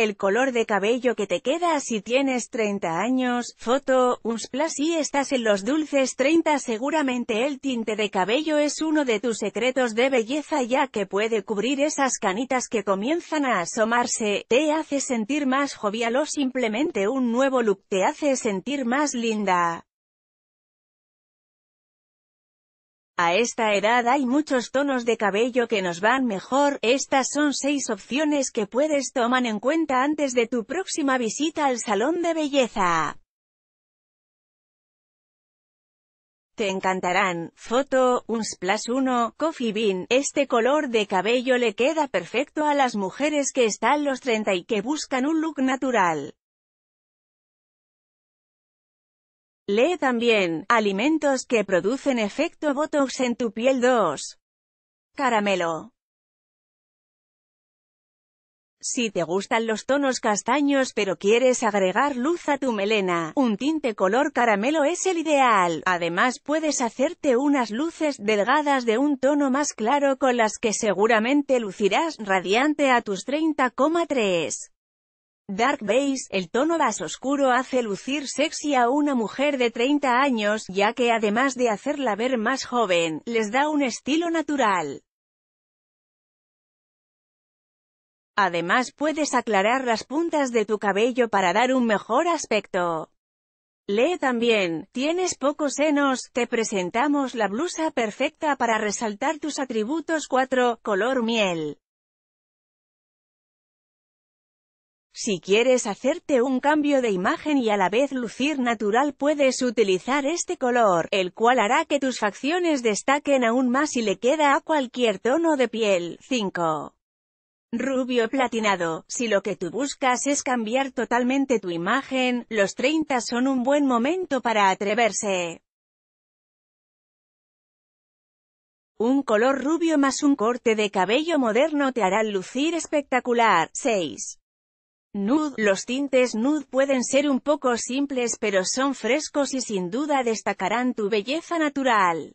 El color de cabello que te queda si tienes 30 años, foto, unsplash y estás en los dulces 30 seguramente el tinte de cabello es uno de tus secretos de belleza ya que puede cubrir esas canitas que comienzan a asomarse, te hace sentir más jovial o simplemente un nuevo look te hace sentir más linda. A esta edad hay muchos tonos de cabello que nos van mejor, estas son seis opciones que puedes tomar en cuenta antes de tu próxima visita al salón de belleza. Te encantarán, foto, un 1, coffee bean, este color de cabello le queda perfecto a las mujeres que están los 30 y que buscan un look natural. Lee también, alimentos que producen efecto Botox en tu piel 2. Caramelo. Si te gustan los tonos castaños pero quieres agregar luz a tu melena, un tinte color caramelo es el ideal. Además puedes hacerte unas luces delgadas de un tono más claro con las que seguramente lucirás radiante a tus 30,3. Dark Base, el tono más oscuro hace lucir sexy a una mujer de 30 años, ya que además de hacerla ver más joven, les da un estilo natural. Además puedes aclarar las puntas de tu cabello para dar un mejor aspecto. Lee también, tienes pocos senos, te presentamos la blusa perfecta para resaltar tus atributos 4, color miel. Si quieres hacerte un cambio de imagen y a la vez lucir natural puedes utilizar este color, el cual hará que tus facciones destaquen aún más y le queda a cualquier tono de piel. 5. Rubio platinado, si lo que tú buscas es cambiar totalmente tu imagen, los 30 son un buen momento para atreverse. Un color rubio más un corte de cabello moderno te hará lucir espectacular. 6. Nude Los tintes nude pueden ser un poco simples pero son frescos y sin duda destacarán tu belleza natural.